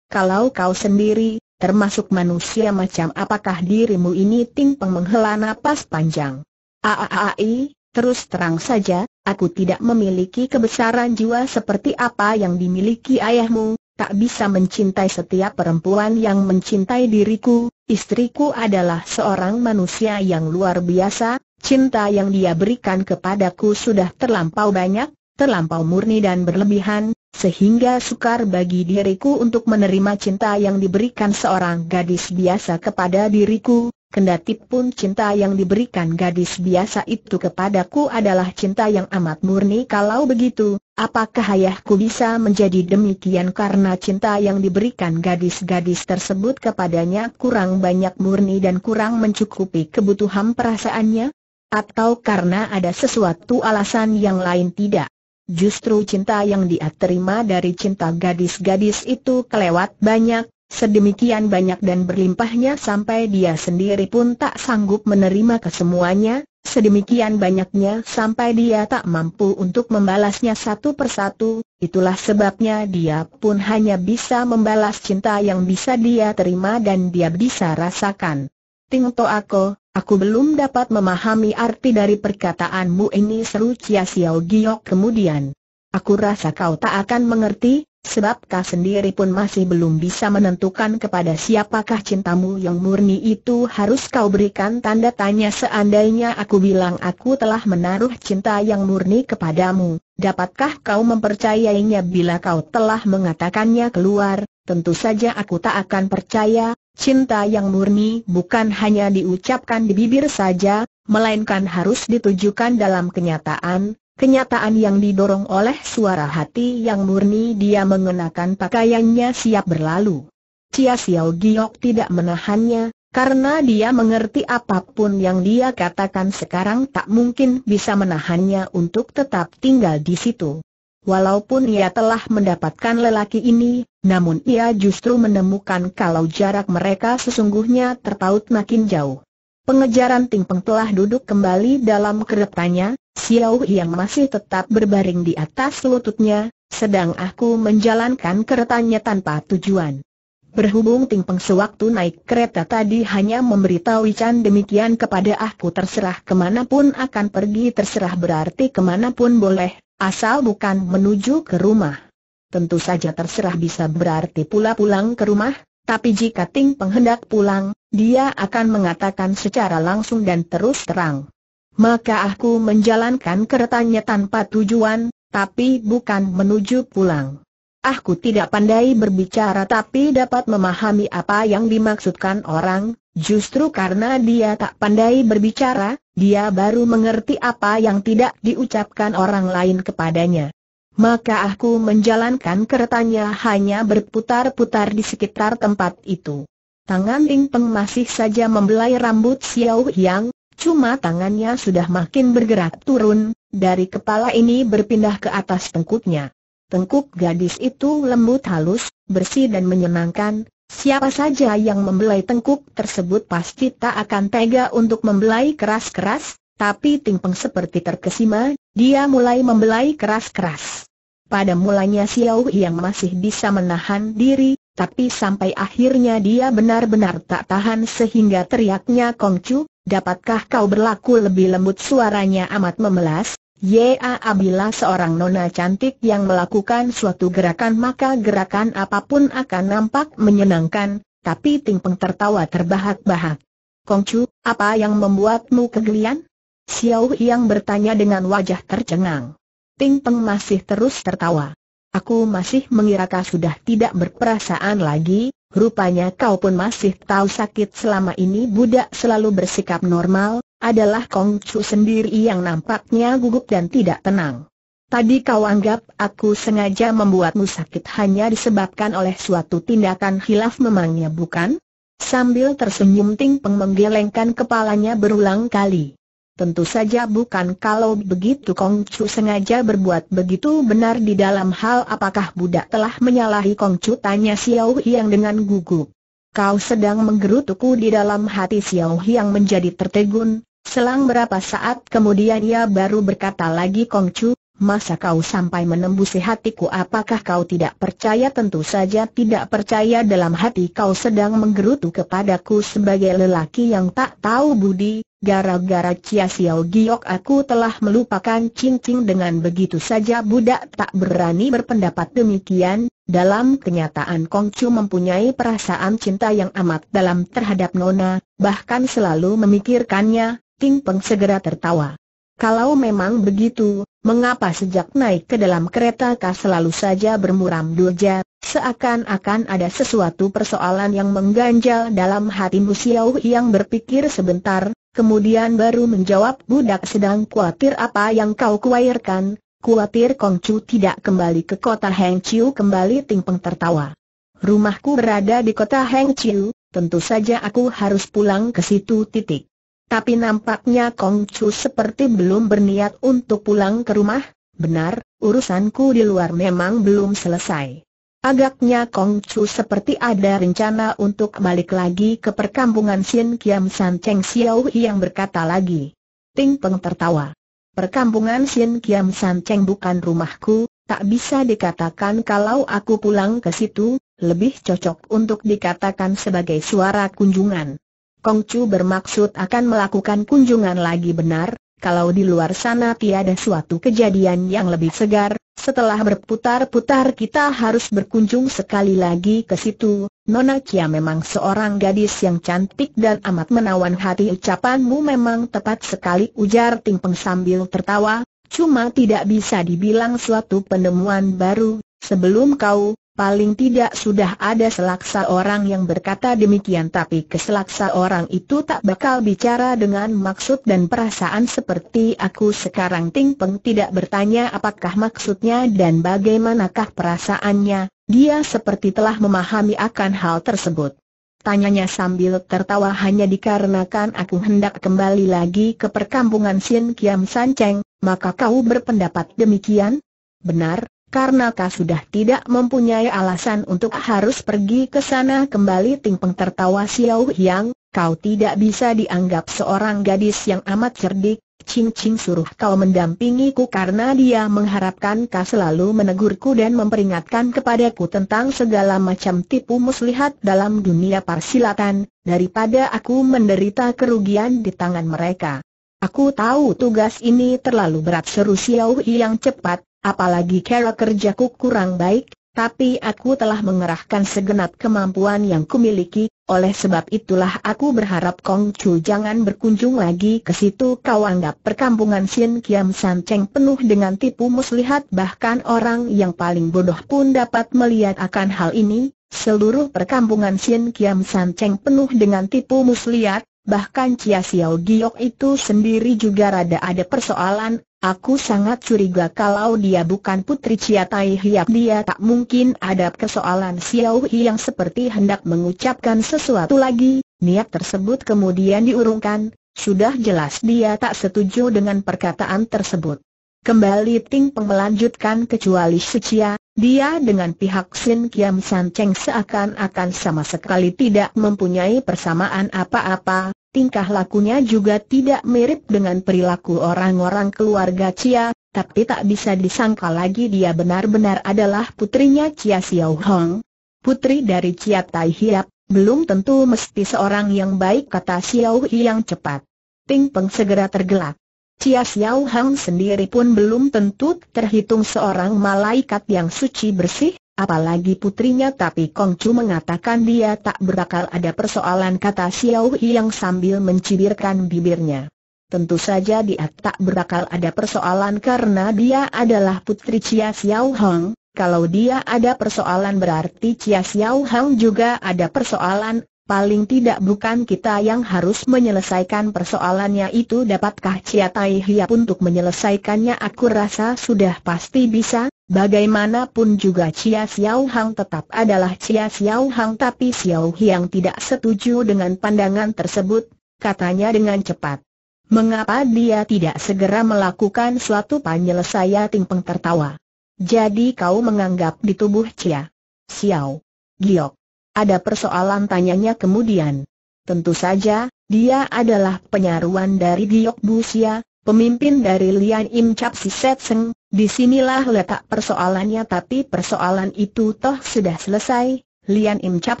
S1: kalau kau sendiri, termasuk manusia macam apakah dirimu ini Ting Peng menghela napas panjang. Aaai, Terus terang saja, aku tidak memiliki kebesaran jiwa seperti apa yang dimiliki ayahmu, tak bisa mencintai setiap perempuan yang mencintai diriku, istriku adalah seorang manusia yang luar biasa, cinta yang dia berikan kepadaku sudah terlampau banyak, terlampau murni dan berlebihan, sehingga sukar bagi diriku untuk menerima cinta yang diberikan seorang gadis biasa kepada diriku, Kendati pun cinta yang diberikan gadis biasa itu kepadaku adalah cinta yang amat murni kalau begitu, apakah ayahku bisa menjadi demikian karena cinta yang diberikan gadis-gadis tersebut kepadanya kurang banyak murni dan kurang mencukupi kebutuhan perasaannya? Atau karena ada sesuatu alasan yang lain tidak? Justru cinta yang dia terima dari cinta gadis-gadis itu kelewat banyak, Sedemikian banyak dan berlimpahnya sampai dia sendiri pun tak sanggup menerima kesemuanya, sedemikian banyaknya sampai dia tak mampu untuk membalasnya satu persatu, itulah sebabnya dia pun hanya bisa membalas cinta yang bisa dia terima dan dia bisa rasakan. Ting To Ako, aku belum dapat memahami arti dari perkataanmu ini seru cia siaw Giok kemudian. Aku rasa kau tak akan mengerti, sebab kau sendiri pun masih belum bisa menentukan kepada siapakah cintamu yang murni itu harus kau berikan tanda tanya seandainya aku bilang aku telah menaruh cinta yang murni kepadamu, dapatkah kau mempercayainya bila kau telah mengatakannya keluar, tentu saja aku tak akan percaya, cinta yang murni bukan hanya diucapkan di bibir saja, melainkan harus ditujukan dalam kenyataan, Kenyataan yang didorong oleh suara hati yang murni dia mengenakan pakaiannya siap berlalu. Cia Xiao Giok tidak menahannya, karena dia mengerti apapun yang dia katakan sekarang tak mungkin bisa menahannya untuk tetap tinggal di situ. Walaupun ia telah mendapatkan lelaki ini, namun ia justru menemukan kalau jarak mereka sesungguhnya terpaut makin jauh. Pengejaran Tingpeng telah duduk kembali dalam keretanya, Xiao yang masih tetap berbaring di atas lututnya, sedang aku menjalankan keretanya tanpa tujuan. Berhubung Tingpeng sewaktu naik kereta tadi hanya memberitahu Chan demikian kepada aku terserah kemanapun akan pergi terserah berarti kemanapun boleh, asal bukan menuju ke rumah. Tentu saja terserah bisa berarti pula pulang ke rumah, tapi jika Ting Peng hendak pulang, dia akan mengatakan secara langsung dan terus terang. Maka aku menjalankan keretanya tanpa tujuan, tapi bukan menuju pulang. Aku tidak pandai berbicara tapi dapat memahami apa yang dimaksudkan orang, justru karena dia tak pandai berbicara, dia baru mengerti apa yang tidak diucapkan orang lain kepadanya. Maka aku menjalankan keretanya hanya berputar-putar di sekitar tempat itu. Tangan Ling Peng masih saja membelai rambut Xiao Yang, cuma tangannya sudah makin bergerak turun, dari kepala ini berpindah ke atas tengkuknya. Tengkuk gadis itu lembut halus, bersih dan menyenangkan, siapa saja yang membelai tengkuk tersebut pasti tak akan tega untuk membelai keras-keras, tapi Peng seperti terkesima, dia mulai membelai keras-keras. Pada mulanya Xiao yang masih bisa menahan diri, tapi sampai akhirnya dia benar-benar tak tahan sehingga teriaknya Kongcu, dapatkah kau berlaku lebih lembut suaranya amat memelas, Ya abila seorang nona cantik yang melakukan suatu gerakan maka gerakan apapun akan nampak menyenangkan, tapi Ting Peng tertawa terbahak-bahak. Kongcu, apa yang membuatmu kegelian? Xiao yang bertanya dengan wajah tercengang. Ting Peng masih terus tertawa. Aku masih mengira kau sudah tidak berperasaan lagi, rupanya kau pun masih tahu sakit selama ini budak selalu bersikap normal, adalah Kong Chu sendiri yang nampaknya gugup dan tidak tenang. Tadi kau anggap aku sengaja membuatmu sakit hanya disebabkan oleh suatu tindakan khilaf memangnya bukan? Sambil tersenyum Ting Peng menggelengkan kepalanya berulang kali. Tentu saja bukan kalau begitu Kong Chu sengaja berbuat begitu benar di dalam hal apakah budak telah menyalahi Kong Chu tanya Xiao yang dengan gugup. Kau sedang menggerutuku di dalam hati Xiao yang menjadi tertegun, selang berapa saat kemudian ia baru berkata lagi Kong Chu, masa kau sampai menembusi hatiku apakah kau tidak percaya tentu saja tidak percaya dalam hati kau sedang menggerutu kepadaku sebagai lelaki yang tak tahu budi, Gara-gara Chia Siau Giok aku telah melupakan cincin dengan begitu saja budak tak berani berpendapat demikian, dalam kenyataan Kong Chu mempunyai perasaan cinta yang amat dalam terhadap Nona, bahkan selalu memikirkannya, Ting Peng segera tertawa. Kalau memang begitu, mengapa sejak naik ke dalam kereta kah selalu saja bermuram durja, seakan-akan ada sesuatu persoalan yang mengganjal dalam hati Musiau yang berpikir sebentar, Kemudian baru menjawab budak sedang khawatir apa yang kau kuairkan, khawatir Chu tidak kembali ke kota Hengqiu kembali Tingpeng tertawa. Rumahku berada di kota Hengqiu, tentu saja aku harus pulang ke situ titik. Tapi nampaknya Kong Chu seperti belum berniat untuk pulang ke rumah, benar, urusanku di luar memang belum selesai. Agaknya Kong Chu seperti ada rencana untuk balik lagi ke perkampungan Sin Kiam San Cheng Xiao yang berkata lagi. Ting Peng tertawa. Perkampungan Sin Kiam San Cheng bukan rumahku, tak bisa dikatakan kalau aku pulang ke situ, lebih cocok untuk dikatakan sebagai suara kunjungan. Kong Chu bermaksud akan melakukan kunjungan lagi benar, kalau di luar sana tiada suatu kejadian yang lebih segar, setelah berputar-putar kita harus berkunjung sekali lagi ke situ. Nona Kia memang seorang gadis yang cantik dan amat menawan hati ucapanmu memang tepat sekali ujar Ting Peng sambil tertawa, cuma tidak bisa dibilang suatu penemuan baru. Sebelum kau, Paling tidak sudah ada selaksa orang yang berkata demikian tapi keselaksa orang itu tak bakal bicara dengan maksud dan perasaan seperti aku sekarang Ting Peng tidak bertanya apakah maksudnya dan bagaimanakah perasaannya, dia seperti telah memahami akan hal tersebut. Tanyanya sambil tertawa hanya dikarenakan aku hendak kembali lagi ke perkampungan Sin Kiam Cheng. maka kau berpendapat demikian? Benar, karena kau sudah tidak mempunyai alasan untuk harus pergi ke sana kembali Ting Peng tertawa Xiao Yang, kau tidak bisa dianggap seorang gadis yang amat cerdik, Ching Ching suruh kau mendampingiku karena dia mengharapkan kau selalu menegurku dan memperingatkan kepadaku tentang segala macam tipu muslihat dalam dunia parsilatan daripada aku menderita kerugian di tangan mereka. Aku tahu tugas ini terlalu berat seru Xiao Yang cepat, apalagi cara kerjaku kurang baik, tapi aku telah mengerahkan segenap kemampuan yang kumiliki, oleh sebab itulah aku berharap Kong Chu jangan berkunjung lagi ke situ kau anggap perkampungan Xin Kiam San Cheng penuh dengan tipu muslihat bahkan orang yang paling bodoh pun dapat melihat akan hal ini, seluruh perkampungan Xin Kiam San Cheng penuh dengan tipu muslihat, bahkan Cia Xiao Giok itu sendiri juga rada ada persoalan, aku sangat curiga kalau dia bukan putri Cia Tai Hiap dia tak mungkin ada persoalan Xiao Hi yang seperti hendak mengucapkan sesuatu lagi, niat tersebut kemudian diurungkan, sudah jelas dia tak setuju dengan perkataan tersebut. Kembali Ting Peng melanjutkan kecuali Cia, dia dengan pihak Sin Kiam San Cheng seakan-akan sama sekali tidak mempunyai persamaan apa-apa, tingkah lakunya juga tidak mirip dengan perilaku orang-orang keluarga Chia, tapi tak bisa disangka lagi dia benar-benar adalah putrinya Chia Xiao Hong. Putri dari Chia Tai Hiap, belum tentu mesti seorang yang baik kata Xiao Hi yang cepat. Ting Peng segera tergelak. Chia Xiao Hang sendiri pun belum tentu terhitung seorang malaikat yang suci bersih, apalagi putrinya tapi Kong Chu mengatakan dia tak berakal ada persoalan kata Xiao yang sambil mencibirkan bibirnya. Tentu saja dia tak berakal ada persoalan karena dia adalah putri Chia Xiao Hang, kalau dia ada persoalan berarti Chia Xiao Hang juga ada persoalan, Paling tidak bukan kita yang harus menyelesaikan persoalannya itu dapatkah Cia Tai Hiap untuk menyelesaikannya aku rasa sudah pasti bisa, bagaimanapun juga Cia Xiao Hang tetap adalah Cia Xiao Hang tapi Xiao Hiang tidak setuju dengan pandangan tersebut, katanya dengan cepat. Mengapa dia tidak segera melakukan suatu penyelesaian Tingpeng tertawa? Jadi kau menganggap di tubuh Cia Xiao Giok ada persoalan tanyanya kemudian. Tentu saja, dia adalah penyaruan dari Giok Busia, pemimpin dari Lian Im Chap Si Seng, disinilah letak persoalannya tapi persoalan itu toh sudah selesai, Lian Im Chap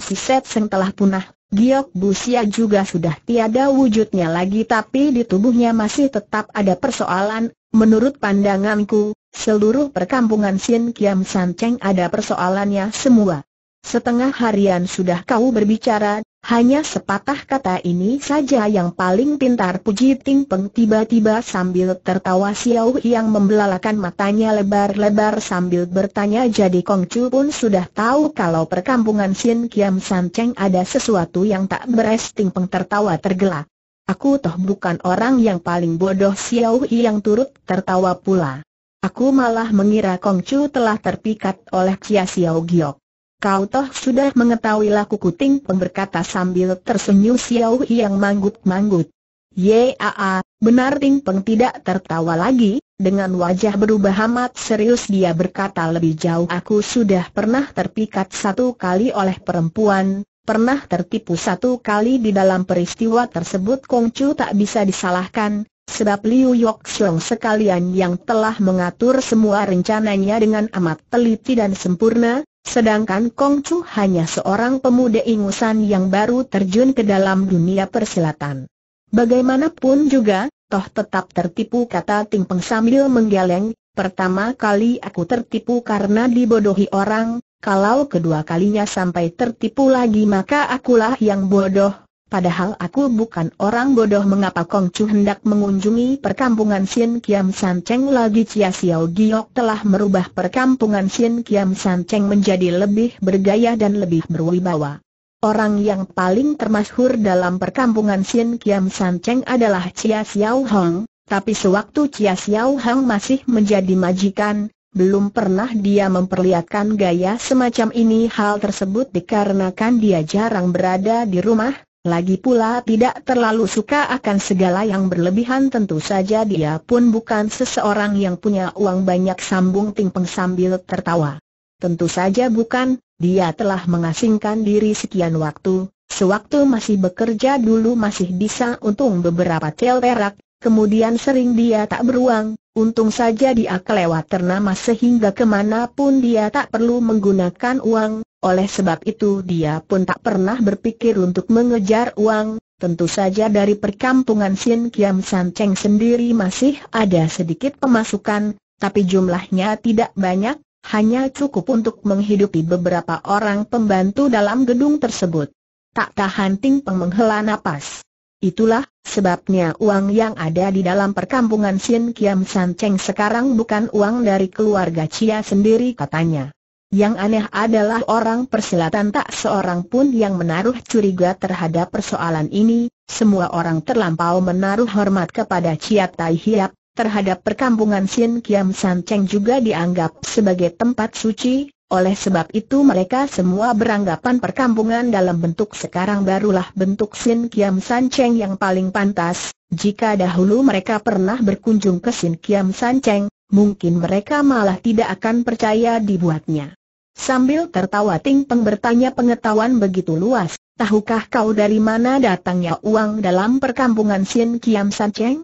S1: Si Seng telah punah, Giok Busia juga sudah tiada wujudnya lagi tapi di tubuhnya masih tetap ada persoalan, menurut pandanganku, seluruh perkampungan Sin Kiam San Cheng ada persoalannya semua. Setengah harian sudah kau berbicara, hanya sepatah kata ini saja yang paling pintar Puji Ting Peng tiba-tiba sambil tertawa Xiao yang membelalakan matanya lebar-lebar sambil bertanya jadi Kong Chu pun sudah tahu kalau perkampungan Sin Kiam San Cheng ada sesuatu yang tak beres Ting Peng tertawa tergelak. Aku toh bukan orang yang paling bodoh Xiao yang turut tertawa pula. Aku malah mengira Kong Chu telah terpikat oleh Xia Xiao Giok. Kau toh sudah mengetahui laku kuting Pemberkata sambil tersenyum Xiao yang manggut-manggut. Yaa, benar Ting Peng tidak tertawa lagi, dengan wajah berubah amat serius dia berkata lebih jauh aku sudah pernah terpikat satu kali oleh perempuan, pernah tertipu satu kali di dalam peristiwa tersebut Kong Kongcu tak bisa disalahkan, sebab Liu Yok Xiong sekalian yang telah mengatur semua rencananya dengan amat teliti dan sempurna, Sedangkan Kong Chu hanya seorang pemuda ingusan yang baru terjun ke dalam dunia persilatan. Bagaimanapun juga, toh tetap tertipu kata Ting Peng sambil menggeleng, pertama kali aku tertipu karena dibodohi orang, kalau kedua kalinya sampai tertipu lagi maka akulah yang bodoh, Padahal aku bukan orang bodoh mengapa Kong Chu hendak mengunjungi perkampungan Sin Kiam San Cheng lagi Chia Xiao Giok telah merubah perkampungan Sin Kiam San Cheng menjadi lebih bergaya dan lebih berwibawa. Orang yang paling termasyhur dalam perkampungan Sin Kiam San Cheng adalah Chia Xiao Hong, tapi sewaktu Chia Xiao Hong masih menjadi majikan, belum pernah dia memperlihatkan gaya semacam ini hal tersebut dikarenakan dia jarang berada di rumah, lagi pula tidak terlalu suka akan segala yang berlebihan tentu saja dia pun bukan seseorang yang punya uang banyak sambung ting sambil tertawa. Tentu saja bukan, dia telah mengasingkan diri sekian waktu, sewaktu masih bekerja dulu masih bisa untung beberapa tel perak, kemudian sering dia tak beruang, Untung saja dia kelewat ternama sehingga kemanapun dia tak perlu menggunakan uang, oleh sebab itu dia pun tak pernah berpikir untuk mengejar uang, tentu saja dari perkampungan Sin Kiam San Cheng sendiri masih ada sedikit pemasukan, tapi jumlahnya tidak banyak, hanya cukup untuk menghidupi beberapa orang pembantu dalam gedung tersebut. Tak tahan Ting Peng menghela napas. Itulah, sebabnya uang yang ada di dalam perkampungan Sien Kiam San Cheng sekarang bukan uang dari keluarga Chia sendiri katanya. Yang aneh adalah orang persilatan tak seorang pun yang menaruh curiga terhadap persoalan ini, semua orang terlampau menaruh hormat kepada Chia Tai Hiap, terhadap perkampungan Sien Kiam San Cheng juga dianggap sebagai tempat suci, oleh sebab itu mereka semua beranggapan perkampungan dalam bentuk sekarang barulah bentuk Sin Kiam San Cheng yang paling pantas. Jika dahulu mereka pernah berkunjung ke Sin Kiam San Cheng, mungkin mereka malah tidak akan percaya dibuatnya. Sambil tertawa Ting Peng bertanya pengetahuan begitu luas, tahukah kau dari mana datangnya uang dalam perkampungan Sin Kiam San Cheng?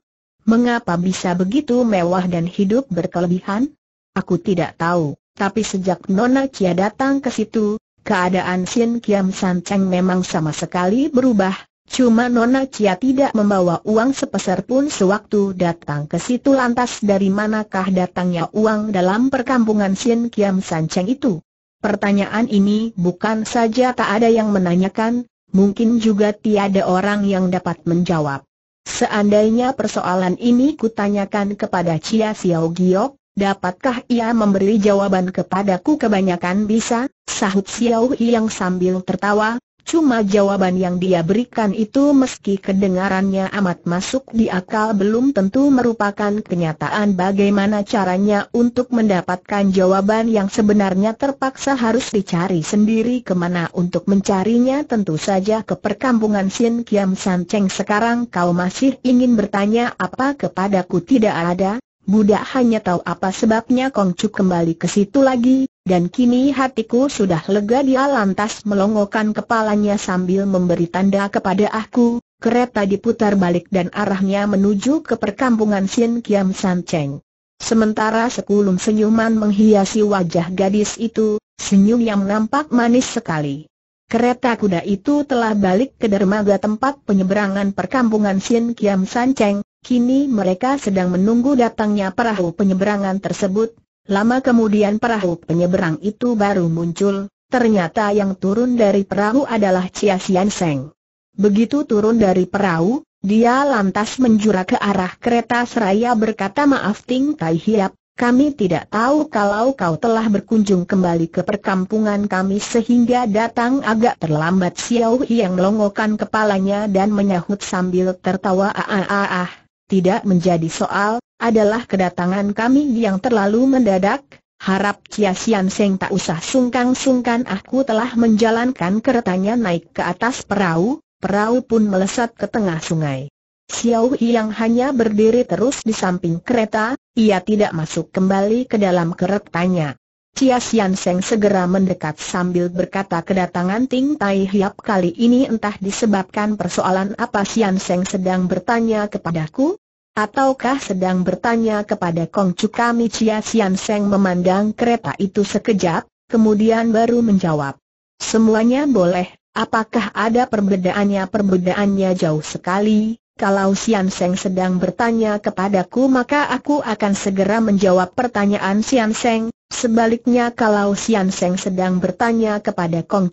S1: Mengapa bisa begitu mewah dan hidup berkelebihan? Aku tidak tahu. Tapi sejak Nona Chia datang ke situ, keadaan Sin Kiam San Cheng memang sama sekali berubah. Cuma Nona Chia tidak membawa uang sepeser pun sewaktu datang ke situ lantas dari manakah datangnya uang dalam perkampungan Sin Kiam San Cheng itu? Pertanyaan ini bukan saja tak ada yang menanyakan, mungkin juga tiada orang yang dapat menjawab. Seandainya persoalan ini kutanyakan kepada Chia Xiao Giok, Dapatkah ia memberi jawaban kepadaku kebanyakan bisa, sahut Xiao yang sambil tertawa, cuma jawaban yang dia berikan itu meski kedengarannya amat masuk di akal belum tentu merupakan kenyataan bagaimana caranya untuk mendapatkan jawaban yang sebenarnya terpaksa harus dicari sendiri kemana untuk mencarinya tentu saja ke perkampungan Xin Kiam San Cheng sekarang kau masih ingin bertanya apa kepadaku tidak ada, Budak hanya tahu apa sebabnya Chu kembali ke situ lagi, dan kini hatiku sudah lega dia lantas melongokkan kepalanya sambil memberi tanda kepada aku, kereta diputar balik dan arahnya menuju ke perkampungan Sin Kiam San Cheng. Sementara sekulum senyuman menghiasi wajah gadis itu, senyum yang nampak manis sekali. Kereta kuda itu telah balik ke dermaga tempat penyeberangan perkampungan Sin Kiam San Cheng, Kini mereka sedang menunggu datangnya perahu penyeberangan tersebut. Lama kemudian perahu penyeberang itu baru muncul, ternyata yang turun dari perahu adalah Chia Xian Seng. Begitu turun dari perahu, dia lantas menjura ke arah kereta seraya berkata maaf Ting Tai Hiap, kami tidak tahu kalau kau telah berkunjung kembali ke perkampungan kami sehingga datang agak terlambat Xiao yang melongokan kepalanya dan menyahut sambil tertawa ah ah ah, ah, ah tidak menjadi soal, adalah kedatangan kami yang terlalu mendadak, harap Chia Sian Seng tak usah sungkan-sungkan aku telah menjalankan keretanya naik ke atas perahu, perahu pun melesat ke tengah sungai. Xiao yang hanya berdiri terus di samping kereta, ia tidak masuk kembali ke dalam keretanya. Chia Sian Seng segera mendekat sambil berkata kedatangan Ting Tai Hiap kali ini entah disebabkan persoalan apa Sian Seng sedang bertanya kepadaku, Ataukah sedang bertanya kepada Kong Chukami Chia Sian Seng memandang kereta itu sekejap, kemudian baru menjawab. Semuanya boleh, apakah ada perbedaannya? Perbedaannya jauh sekali, kalau Sian Seng sedang bertanya kepadaku maka aku akan segera menjawab pertanyaan Sian Seng, sebaliknya kalau Sian Seng sedang bertanya kepada Kong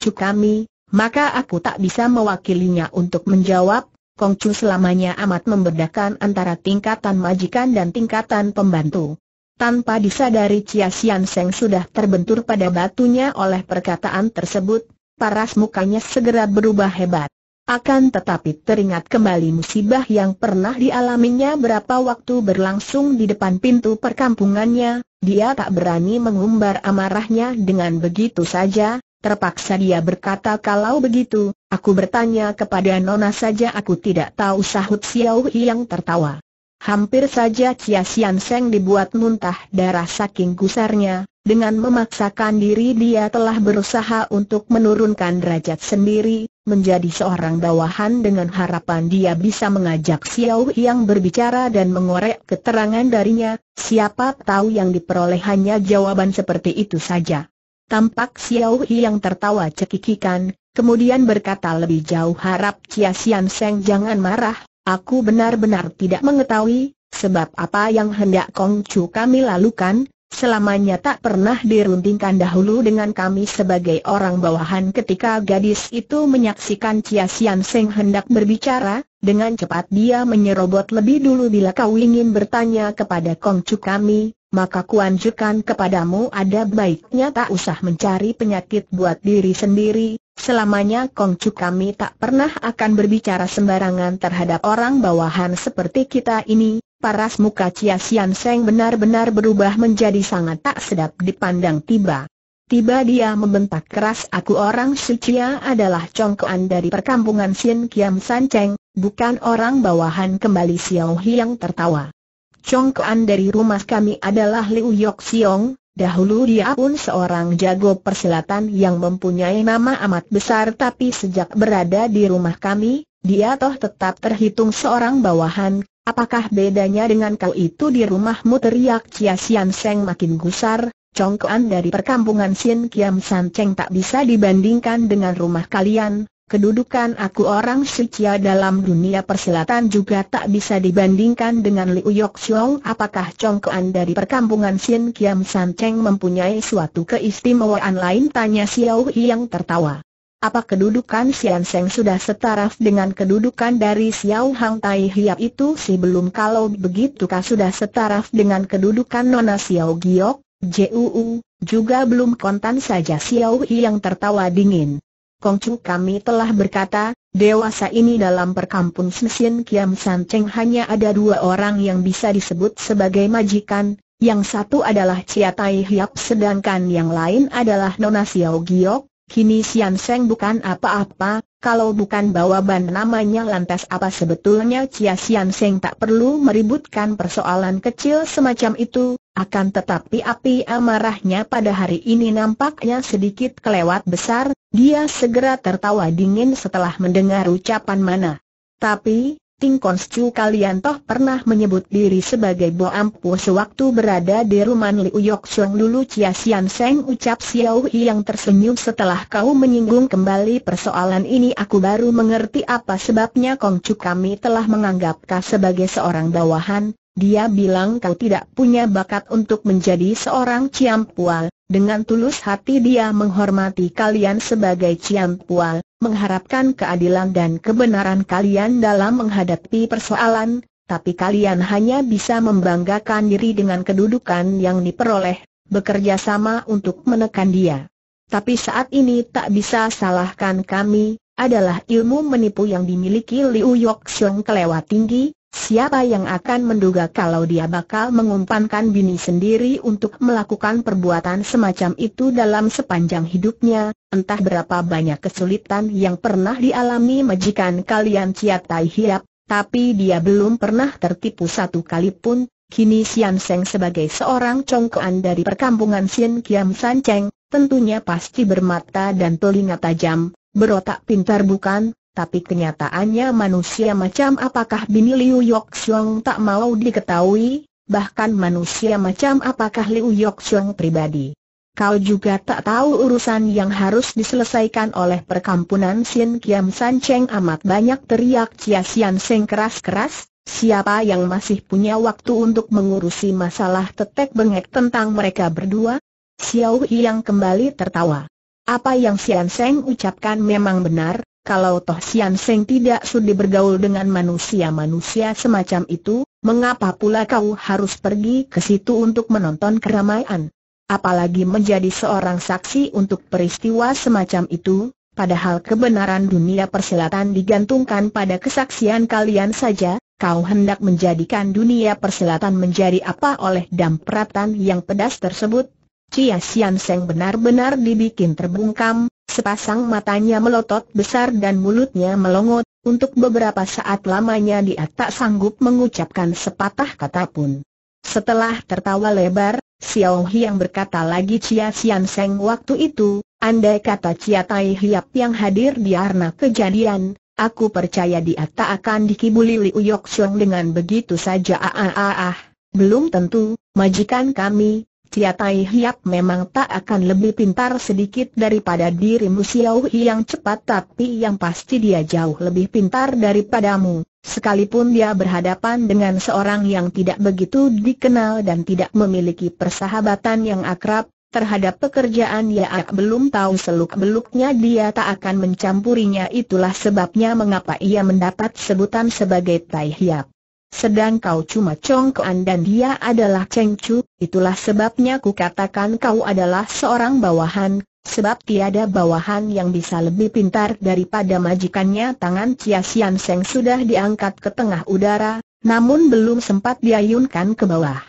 S1: maka aku tak bisa mewakilinya untuk menjawab, Kongcu selamanya amat membedakan antara tingkatan majikan dan tingkatan pembantu. Tanpa disadari Chia Sian Seng sudah terbentur pada batunya oleh perkataan tersebut, paras mukanya segera berubah hebat. Akan tetapi teringat kembali musibah yang pernah dialaminya berapa waktu berlangsung di depan pintu perkampungannya, dia tak berani mengumbar amarahnya dengan begitu saja, terpaksa dia berkata kalau begitu, Aku bertanya kepada Nona saja aku tidak tahu sahut Xiao yang tertawa. Hampir saja Cia Sian Seng dibuat muntah darah saking gusarnya, dengan memaksakan diri dia telah berusaha untuk menurunkan derajat sendiri, menjadi seorang bawahan dengan harapan dia bisa mengajak Xiao yang berbicara dan mengorek keterangan darinya, siapa tahu yang diperoleh hanya jawaban seperti itu saja. Tampak Xiao yang tertawa cekikikan, kemudian berkata lebih jauh harap Cia Sian Seng jangan marah, aku benar-benar tidak mengetahui, sebab apa yang hendak Kong Chu kami lakukan, selamanya tak pernah diruntingkan dahulu dengan kami sebagai orang bawahan ketika gadis itu menyaksikan Cia Sian Seng hendak berbicara, dengan cepat dia menyerobot lebih dulu bila kau ingin bertanya kepada Kong Chu kami, maka kuanjurkan kepadamu ada baiknya tak usah mencari penyakit buat diri sendiri, Selamanya Kongcu kami tak pernah akan berbicara sembarangan terhadap orang bawahan seperti kita ini. Paras muka Chia Sian Seng benar-benar berubah menjadi sangat tak sedap dipandang tiba. Tiba dia membentak keras aku orang Sucia adalah congkoan dari perkampungan Xin Kiam San Cheng, bukan orang bawahan kembali Xiao Hiang tertawa. Congkoan dari rumah kami adalah Liu Yok Siong, Dahulu dia pun seorang jago persilatan yang mempunyai nama amat besar tapi sejak berada di rumah kami, dia toh tetap terhitung seorang bawahan, apakah bedanya dengan kau itu di rumahmu teriak Cia Sian Seng makin gusar, congkoan dari perkampungan Sin Kiam San Cheng tak bisa dibandingkan dengan rumah kalian, kedudukan aku orang Sichia dalam dunia persilatan juga tak bisa dibandingkan dengan Liu Yoxiong. Apakah congkoan dari perkampungan Xin Kiam San Cheng mempunyai suatu keistimewaan lain? Tanya Xiao yang tertawa. Apa kedudukan Xian Seng sudah setaraf dengan kedudukan dari Xiao Hang Tai Hiap itu sih? belum kalau begitu kah sudah setaraf dengan kedudukan Nona Xiao Giok, JUU, juga belum kontan saja Xiao yang tertawa dingin. Kongcu kami telah berkata, dewasa ini dalam perkampun Sesin Kiam San Cheng hanya ada dua orang yang bisa disebut sebagai majikan, yang satu adalah Chia Tai Hiap sedangkan yang lain adalah Nona Xiao Giok, Kini Sian Seng bukan apa-apa, kalau bukan bawa ban namanya lantas apa sebetulnya Cia Sian Seng tak perlu meributkan persoalan kecil semacam itu, akan tetapi api amarahnya pada hari ini nampaknya sedikit kelewat besar, dia segera tertawa dingin setelah mendengar ucapan mana. Tapi, Ting Konscu kalian toh pernah menyebut diri sebagai Bo Ampu sewaktu berada di rumah Liu Yok Suang dulu Chia Sian Seng ucap Xiao Yi yang tersenyum setelah kau menyinggung kembali persoalan ini aku baru mengerti apa sebabnya Kongcu kami telah menganggap kau sebagai seorang bawahan, dia bilang kau tidak punya bakat untuk menjadi seorang Ciampual, dengan tulus hati dia menghormati kalian sebagai Ciampual, mengharapkan keadilan dan kebenaran kalian dalam menghadapi persoalan, tapi kalian hanya bisa membanggakan diri dengan kedudukan yang diperoleh, bekerja sama untuk menekan dia. Tapi saat ini tak bisa salahkan kami, adalah ilmu menipu yang dimiliki Liu Yok kelewat tinggi, Siapa yang akan menduga kalau dia bakal mengumpankan bini sendiri untuk melakukan perbuatan semacam itu dalam sepanjang hidupnya, entah berapa banyak kesulitan yang pernah dialami majikan kalian Ciat Tai Hiap, tapi dia belum pernah tertipu satu kali pun. Kini Sian Seng sebagai seorang congkoan dari perkampungan Sian Kiam San Cheng, tentunya pasti bermata dan telinga tajam, berotak pintar bukan, tapi kenyataannya manusia macam apakah Bini Liu Yok Xiong tak mau diketahui, bahkan manusia macam apakah Liu Yok Xiong pribadi. Kau juga tak tahu urusan yang harus diselesaikan oleh perkampunan Xin Kiam San Cheng amat banyak teriak Chia Sian Seng keras-keras, siapa yang masih punya waktu untuk mengurusi masalah tetek bengek tentang mereka berdua? Xiao Yi Yang kembali tertawa. Apa yang Sian Seng ucapkan memang benar, kalau Toh Sian Seng tidak sudi bergaul dengan manusia-manusia semacam itu, mengapa pula kau harus pergi ke situ untuk menonton keramaian? Apalagi menjadi seorang saksi untuk peristiwa semacam itu, padahal kebenaran dunia persilatan digantungkan pada kesaksian kalian saja, kau hendak menjadikan dunia persilatan menjadi apa oleh dampratan yang pedas tersebut? Cia Sian Seng benar-benar dibikin terbungkam, Sepasang matanya melotot besar dan mulutnya melongot, untuk beberapa saat lamanya dia tak sanggup mengucapkan sepatah kata pun. Setelah tertawa lebar, Xiao Hiang berkata lagi Cia Xian Seng waktu itu, andai kata Cia Tai Hiap yang hadir di arna kejadian, aku percaya dia tak akan dikibuli Liu Yok Xiong dengan begitu saja ah ah ah ah. Belum tentu, majikan kami, Cia Tai Hiap memang tak akan lebih pintar sedikit daripada dirimu Xiao Hi yang cepat tapi yang pasti dia jauh lebih pintar daripadamu, sekalipun dia berhadapan dengan seorang yang tidak begitu dikenal dan tidak memiliki persahabatan yang akrab, terhadap pekerjaan Yaak belum tahu seluk-beluknya dia tak akan mencampurinya itulah sebabnya mengapa ia mendapat sebutan sebagai Tai Hiap. Sedang kau cuma congkoan dan dia adalah cengcu, itulah sebabnya ku katakan kau adalah seorang bawahan, sebab tiada bawahan yang bisa lebih pintar daripada majikannya tangan Cia Sian Seng sudah diangkat ke tengah udara, namun belum sempat diayunkan ke bawah.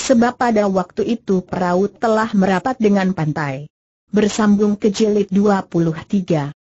S1: Sebab pada waktu itu perahu telah merapat dengan pantai. Bersambung ke jilid 23